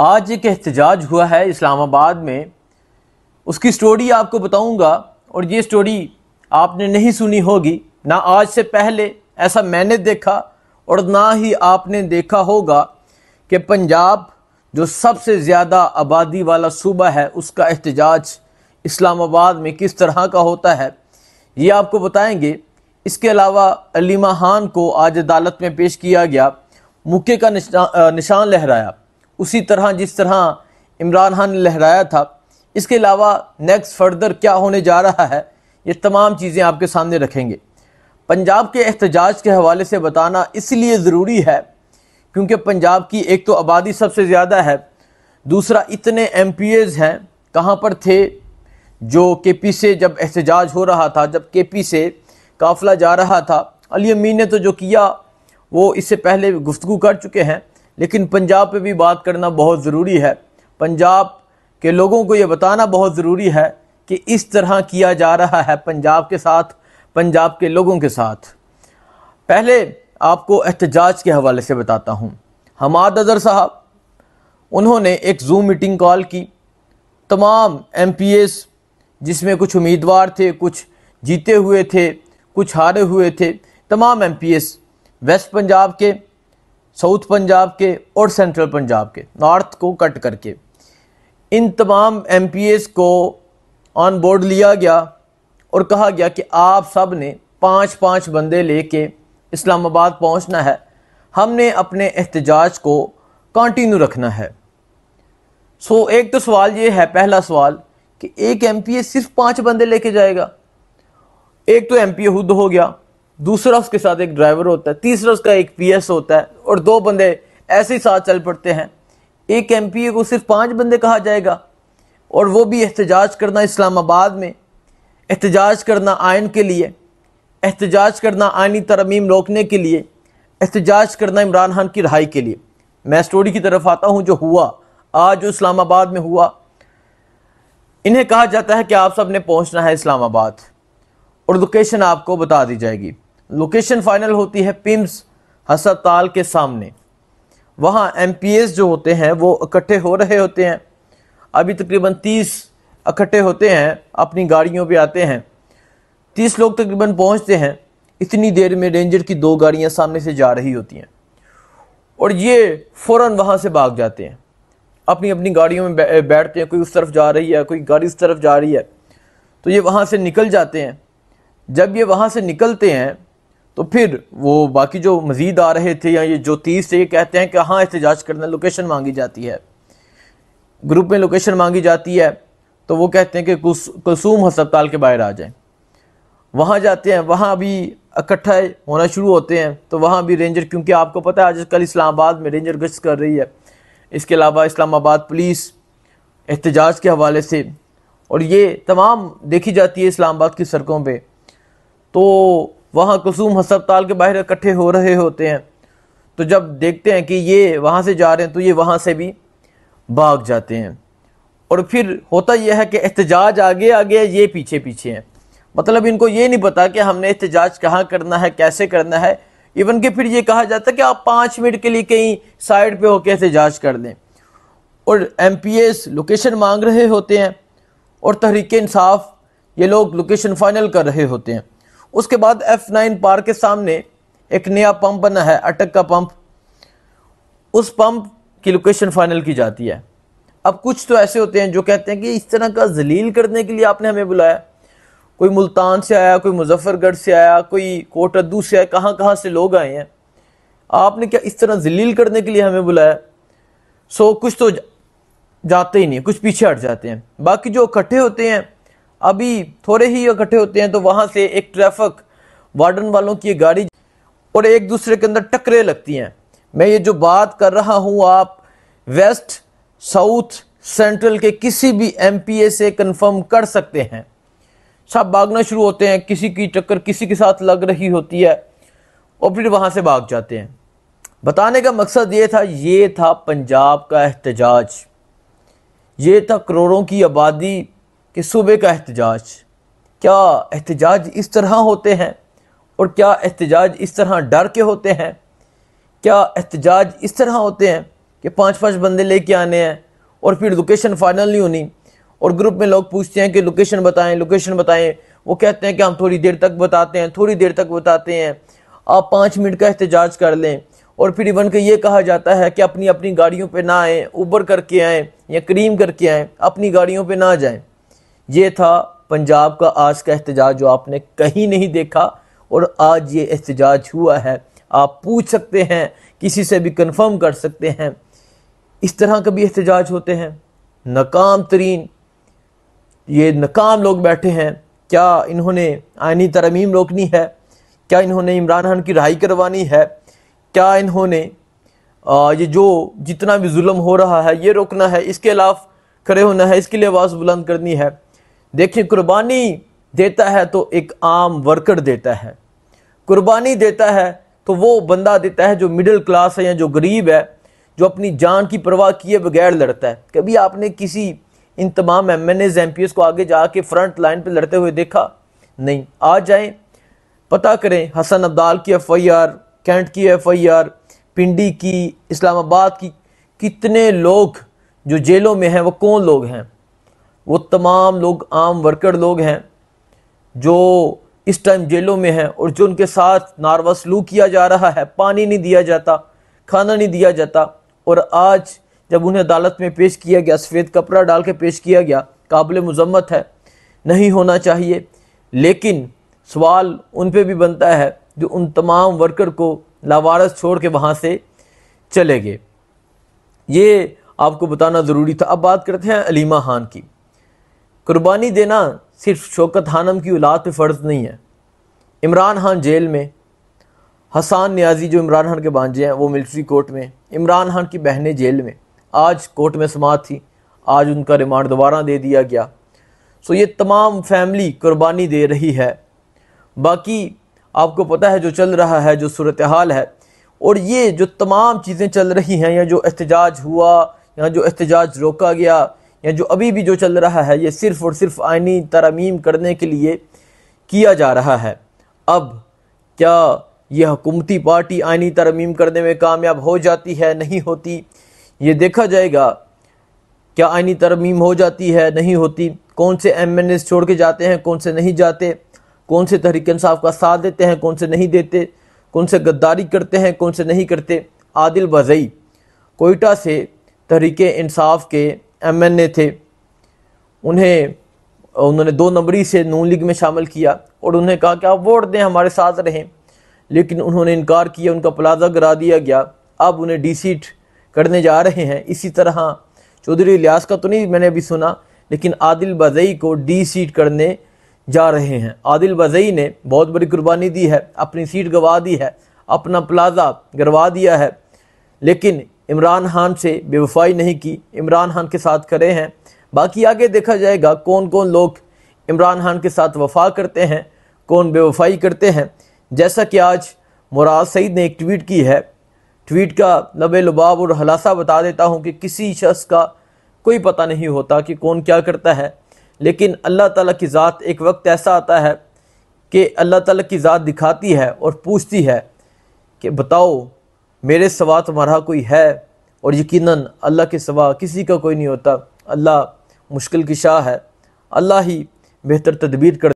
آج ایک احتجاج ہوا ہے اسلام آباد میں اس کی سٹوری آپ کو بتاؤں گا اور یہ سٹوری آپ نے نہیں سنی ہوگی نہ آج سے پہلے ایسا میں نے دیکھا اور نہ ہی آپ نے دیکھا ہوگا کہ پنجاب جو سب سے زیادہ آبادی والا صوبہ ہے اس کا احتجاج اسلام آباد میں کس طرح کا ہوتا ہے یہ آپ کو بتائیں گے اس کے علاوہ علیمہ خان کو آج عدالت میں پیش کیا گیا مکے کا نشان لہرایا اسی طرح جس طرح عمران خان نے لہرایا تھا اس کے علاوہ نیکسٹ فردر کیا ہونے جا رہا ہے یہ تمام چیزیں آپ کے سامنے رکھیں گے پنجاب کے احتجاج کے حوالے سے بتانا اس لیے ضروری ہے کیونکہ پنجاب کی ایک تو آبادی سب سے زیادہ ہے دوسرا اتنے ایم پی ایز ہیں کہاں پر تھے جو کے پی سے جب احتجاج ہو رہا تھا جب کے پی سے قافلہ جا رہا تھا علی امین نے تو جو کیا وہ اس سے پہلے گفتگو کر چکے ہیں لیکن پنجاب پہ بھی بات کرنا بہت ضروری ہے پنجاب کے لوگوں کو یہ بتانا بہت ضروری ہے کہ اس طرح کیا جا رہا ہے پنجاب کے ساتھ پنجاب کے لوگوں کے ساتھ پہلے آپ کو احتجاج کے حوالے سے بتاتا ہوں حماد اظہر صاحب انہوں نے ایک زوم میٹنگ کال کی تمام ایم پی ایس جس میں کچھ امیدوار تھے کچھ جیتے ہوئے تھے کچھ ہارے ہوئے تھے تمام M P S West Punjab کے ساؤتھ پنجاب کے اور سینٹرل پنجاب کے نارتھ کو کٹ کر کے ان تمام ایم پی ایس کو آن بورڈ لیا گیا اور کہا گیا کہ آپ سب نے پانچ پانچ بندے لے کے اسلام آباد پہنچنا ہے ہم نے اپنے احتجاج کو کانٹینیو رکھنا ہے سو ایک تو سوال یہ ہے پہلا سوال کہ ایک ایم پی اے صرف پانچ بندے لے کے جائے گا ایک تو ایم پی اے خود ہو گیا دوسرا اس کے ساتھ ایک ڈرائیور ہوتا ہے تیسرا اس کا ایک پی ایس ہوتا ہے اور دو بندے ایسے ہی ساتھ چل پڑتے ہیں ایک ایم پی اے کو صرف پانچ بندے کہا جائے گا اور وہ بھی احتجاج کرنا اسلام آباد میں احتجاج کرنا آئین کے لیے احتجاج کرنا آئینی ترمیم روکنے کے لیے احتجاج کرنا عمران خان کی رہائی کے لیے میں سٹوری کی طرف آتا ہوں جو ہوا آج جو اسلام آباد میں ہوا انہیں کہا جاتا ہے کہ آپ سب نے پہنچنا ہے اسلام آباد اور لوکیشن آپ کو بتا دی جائے گی لوکیشن فائنل ہوتی ہے پمس ہسپتال کے سامنے وہاں ایم پی ایس جو ہوتے ہیں وہ اکٹھے ہو رہے ہوتے ہیں ابھی تقریباً تیس اکٹھے ہوتے ہیں اپنی گاڑیوں پہ آتے ہیں تیس لوگ تقریباً پہنچتے ہیں اتنی دیر میں رینجر کی دو گاڑیاں سامنے سے جا رہی ہوتی ہیں اور یہ فوراً وہاں سے بھاگ جاتے ہیں اپنی اپنی گاڑیوں میں بیٹھتے ہیں کوئی اس طرف جا رہی ہے کوئی گاڑی اس طرف جا رہی ہے تو یہ وہاں سے نکل جاتے ہیں جب یہ وہاں سے نکلتے ہیں تو پھر وہ باقی جو مزید آ رہے تھے یا یہ جو تیس تھے یہ کہتے ہیں کہ ہاں احتجاج کرنا لوکیشن مانگی جاتی ہے گروپ میں لوکیشن مانگی جاتی ہے تو وہ کہتے ہیں کہ کلثوم ہسپتال کے باہر آ جائیں وہاں جاتے ہیں وہاں بھی اکٹھا ہونا شروع ہوتے ہیں تو وہاں بھی رینجر کیونکہ آپ کو پتہ ہے آج کل اسلام آباد میں رینجر گشت کر رہی ہے اس کے علاوہ اسلام آباد پولیس احتجاج کے حوالے سے اور یہ تمام دیکھی جاتی ہے اسلام آباد کی سڑکوں پہ تو وہاں کسوم ہسپتال کے باہر اکٹھے ہو رہے ہوتے ہیں تو جب دیکھتے ہیں کہ یہ وہاں سے جا رہے ہیں تو یہ وہاں سے بھی بھاگ جاتے ہیں اور پھر ہوتا یہ ہے کہ احتجاج آگے آگے یہ پیچھے پیچھے ہیں مطلب ان کو یہ نہیں پتا کہ ہم نے احتجاج کہاں کرنا ہے کیسے کرنا ہے ایون کہ پھر یہ کہا جاتا ہے کہ آپ پانچ منٹ کے لیے کہیں سائڈ پہ ہو کے احتجاج کر دیں اور ایم پی ایس لوکیشن مانگ رہے ہوتے ہیں اور تحریک انصاف یہ لوگ لوکیشن فائنل کر رہے ہوتے ہیں اس کے بعد ایف نائن پارک کے سامنے ایک نیا پمپ بنا ہے اٹک کا پمپ پمپ اس کی لوکیشن فائنل کی جاتی ہے اب کچھ تو ایسے ہوتے ہیں جو کہتے ہیں کہ اس طرح کا ذلیل کرنے کے لیے آپ نے ہمیں بلایا کوئی ملتان سے آیا کوئی مظفر گڑھ سے آیا کوئی کوٹ ادو سے آیا کہاں کہاں سے لوگ آئے ہیں آپ نے کیا اس طرح ذلیل کرنے کے لیے ہمیں بلایا سو کچھ تو جاتے ہی نہیں کچھ پیچھے ہٹ جاتے ہیں باقی جو اکٹھے ہوتے ہیں ابھی تھوڑے ہی اکٹھے ہوتے ہیں تو وہاں سے ایک ٹریفک وارڈن والوں کی گاڑی اور ایک دوسرے کے اندر ٹکرے لگتی ہیں میں یہ جو بات کر رہا ہوں آپ ویسٹ ساؤتھ سینٹرل کے کسی بھی ایم پی اے سے کنفرم کر سکتے ہیں سب بھاگنا شروع ہوتے ہیں کسی کی ٹکر کسی کے ساتھ لگ رہی ہوتی ہے اور پھر وہاں سے بھاگ جاتے ہیں بتانے کا مقصد یہ تھا یہ تھا پنجاب کا احتجاج یہ تھا کروڑوں کی آبادی کہ صوبے کا احتجاج کیا احتجاج اس طرح ہوتے ہیں اور کیا احتجاج اس طرح ڈر کے ہوتے ہیں کیا احتجاج اس طرح ہوتے ہیں کہ پانچ پانچ بندے لے کے آنے ہیں اور پھر لوکیشن فائنل نہیں ہونی اور گروپ میں لوگ پوچھتے ہیں کہ لوکیشن بتائیں لوکیشن بتائیں وہ کہتے ہیں کہ ہم تھوڑی دیر تک بتاتے ہیں تھوڑی دیر تک بتاتے ہیں آپ پانچ منٹ کا احتجاج کر لیں اور پھر ایون کہ یہ کہا جاتا ہے کہ اپنی اپنی گاڑیوں پہ نہ آئیں اوبر کر کے آئیں یا کریم کر کے آئیں اپنی گاڑیوں پہ نہ جائیں یہ تھا پنجاب کا آج کا احتجاج جو آپ نے کہیں نہیں دیکھا اور آج یہ احتجاج ہوا ہے آپ پوچھ سکتے ہیں کسی سے بھی کنفرم کر سکتے ہیں اس طرح کا بھی احتجاج ہوتے ہیں ناکام ترین یہ ناکام لوگ بیٹھے ہیں کیا انہوں نے آئینی ترمیم روکنی ہے کیا انہوں نے عمران خان کی رہائی کروانی ہے کیا انہوں نے یہ جو جتنا بھی ظلم ہو رہا ہے یہ روکنا ہے اس کے خلاف کھڑے ہونا ہے اس کے لیے آواز بلند کرنی ہے دیکھیں قربانی دیتا ہے تو ایک عام ورکر دیتا ہے قربانی دیتا ہے تو وہ بندہ دیتا ہے جو مڈل کلاس ہے یا جو غریب ہے جو اپنی جان کی پرواہ کیے بغیر لڑتا ہے کبھی آپ نے کسی ان تمام M N As M P S کو آگے جا کے فرنٹ لائن پہ لڑتے ہوئے دیکھا نہیں آ جائیں پتا کریں حسن عبدال کی ایف آئی آر کینٹ کی ایف آئی آر پنڈی کی اسلام آباد کی کتنے لوگ جو جیلوں میں ہیں وہ کون لوگ ہیں وہ تمام لوگ عام ورکر لوگ ہیں جو اس ٹائم جیلوں میں ہیں اور جو ان کے ساتھ سلوک کیا جا رہا ہے پانی نہیں دیا جاتا کھانا نہیں دیا جاتا اور آج جب انہیں عدالت میں پیش کیا گیا سفید کپڑا ڈال کے پیش کیا گیا قابل مذمت ہے نہیں ہونا چاہیے لیکن سوال ان پہ بھی بنتا ہے جو ان تمام ورکر کو لاوارس چھوڑ کے وہاں سے چلے گئے یہ آپ کو بتانا ضروری تھا اب بات کرتے ہیں علیمہ خان کی قربانی دینا صرف شوکت ہانم کی اولاد پہ فرض نہیں ہے عمران خان جیل میں حسان نیازی جو عمران خان کے بانجے ہیں وہ ملٹری کورٹ میں عمران خان کی بہنیں جیل میں آج کورٹ میں سماعت تھی آج ان کا ریمانڈ دوبارہ دے دیا گیا سو یہ تمام فیملی قربانی دے رہی ہے باقی آپ کو پتہ ہے جو چل رہا ہے جو صورتحال ہے اور یہ جو تمام چیزیں چل رہی ہیں یا جو احتجاج ہوا یا جو احتجاج روکا گیا یا یعنی جو ابھی بھی جو چل رہا ہے یہ صرف اور صرف آئینی ترمیم کرنے کے لیے کیا جا رہا ہے اب کیا یہ حکومتی پارٹی آئینی ترمیم کرنے میں کامیاب ہو جاتی ہے نہیں ہوتی یہ دیکھا جائے گا کیا آئینی ترمیم ہو جاتی ہے نہیں ہوتی کون سے ایم این ایس چھوڑ کے جاتے ہیں کون سے نہیں جاتے کون سے تحریک انصاف کا ساتھ دیتے ہیں کون سے نہیں دیتے کون سے غداری کرتے ہیں کون سے نہیں کرتے عادل بزئی کوئٹہ سے تحریک انصاف کے ایم این اے تھے انہیں انہوں نے دو نمبری سے نون لیگ میں شامل کیا اور انہیں کہا کہ آپ ووٹ دیں ہمارے ساتھ رہیں لیکن انہوں نے انکار کیا ان کا پلازہ گرا دیا گیا اب انہیں ڈی سیٹ کرنے جا رہے ہیں اسی طرح چودھری الیاس کا تو نہیں میں نے ابھی سنا لیکن عادل بازئی کو ڈی سیٹ کرنے جا رہے ہیں عادل بازئی نے بہت بڑی قربانی دی ہے اپنی سیٹ گوا دی ہے اپنا پلازہ گروا دیا ہے لیکن عمران خان سے بے وفائی نہیں کی عمران خان کے ساتھ کرے ہیں باقی آگے دیکھا جائے گا کون کون لوگ عمران خان کے ساتھ وفا کرتے ہیں کون بے وفائی کرتے ہیں جیسا کہ آج مراد سعید نے ایک ٹویٹ کی ہے ٹویٹ کا لب لباب اور حلاصہ بتا دیتا ہوں کہ کسی شخص کا کوئی پتہ نہیں ہوتا کہ کون کیا کرتا ہے لیکن اللہ تعالیٰ کی ذات ایک وقت ایسا آتا ہے کہ اللہ تعالیٰ کی ذات دکھاتی ہے اور پوچھتی ہے کہ بتاؤ میرے سوا تمہارا کوئی ہے اور یقیناً اللہ کے سوا کسی کا کوئی نہیں ہوتا اللہ مشکل کی شاہ ہے اللہ ہی بہتر تدبیر کر